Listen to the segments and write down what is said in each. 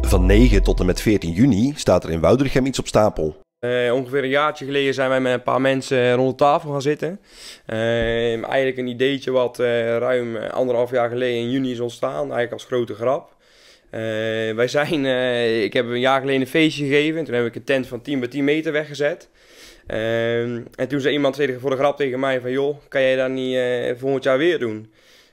Van 9 tot en met 14 juni staat er in Woudrichem iets op stapel. Eh, ongeveer een jaartje geleden zijn wij met een paar mensen eh, rond de tafel gaan zitten. Eh, eigenlijk een ideetje wat ruim anderhalf jaar geleden in juni is ontstaan, eigenlijk als grote grap. wij zijn, ik heb een jaar geleden een feestje gegeven, toen heb ik een tent van 10 bij 10 meter weggezet. en toen zei iemand voor de grap tegen mij van joh, kan jij dat niet volgend jaar weer doen?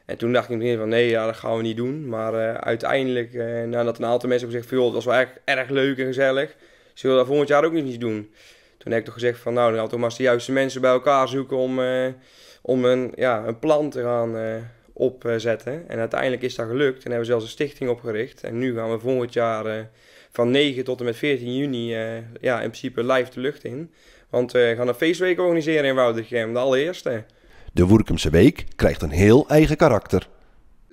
En toen dacht ik in het begin van nee, ja, dat gaan we niet doen. Maar eh, uiteindelijk, eh, nadat een aantal mensen hebben gezegd, joh, dat was wel erg, erg leuk en gezellig. Zullen we dat volgend jaar ook niet niet doen? Toen heb ik toch gezegd van nou, dan hadden we maar eens de juiste mensen bij elkaar zoeken om, eh, om een, ja, een plan te gaan opzetten. En uiteindelijk is dat gelukt en hebben we zelfs een stichting opgericht. En nu gaan we volgend jaar van 9 tot en met 14 juni ja, in principe live de lucht in. Want we gaan een feestweek organiseren in de allereerste. De Woerkumse Week krijgt een heel eigen karakter.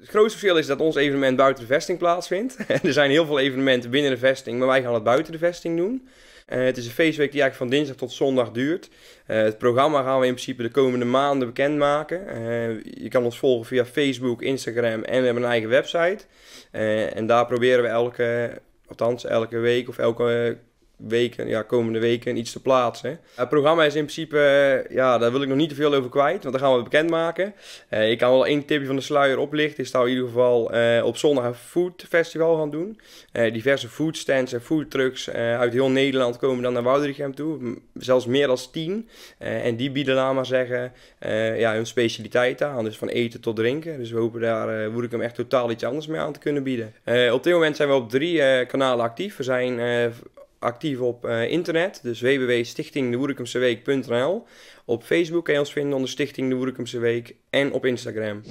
Het grootste verschil is dat ons evenement buiten de vesting plaatsvindt. er zijn heel veel evenementen binnen de vesting, maar wij gaan het buiten de vesting doen. Eh, het is een feestweek die eigenlijk van dinsdag tot zondag duurt. Eh, het programma gaan we in principe de komende maanden bekendmaken. Eh, je kan ons volgen via Facebook, Instagram en we hebben een eigen website. en daar proberen we elke, althans elke week of elke weken, ja, komende weken iets te plaatsen. Het programma is in principe, eh, ja, daar wil ik nog niet te veel over kwijt, want daar gaan we het bekendmaken. Uh, ik kan wel één tipje van de sluier oplichten, is dat we in ieder geval eh, op zondag een food festival gaan doen. Uh, diverse foodstands en foodtrucks uit heel Nederland komen dan naar Woudrichem toe, zelfs meer dan tien. en die bieden, laat maar zeggen, ja, hun specialiteit aan, dus van eten tot drinken. Dus we hopen daar ik hem echt totaal iets anders mee aan te kunnen bieden. op dit moment zijn we op drie kanalen actief. We zijn actief op eh, internet, dus www.stichtingdewoerikumseweek.nl, Op Facebook kan je ons vinden onder Stichting de Woerikumse Week en op Instagram.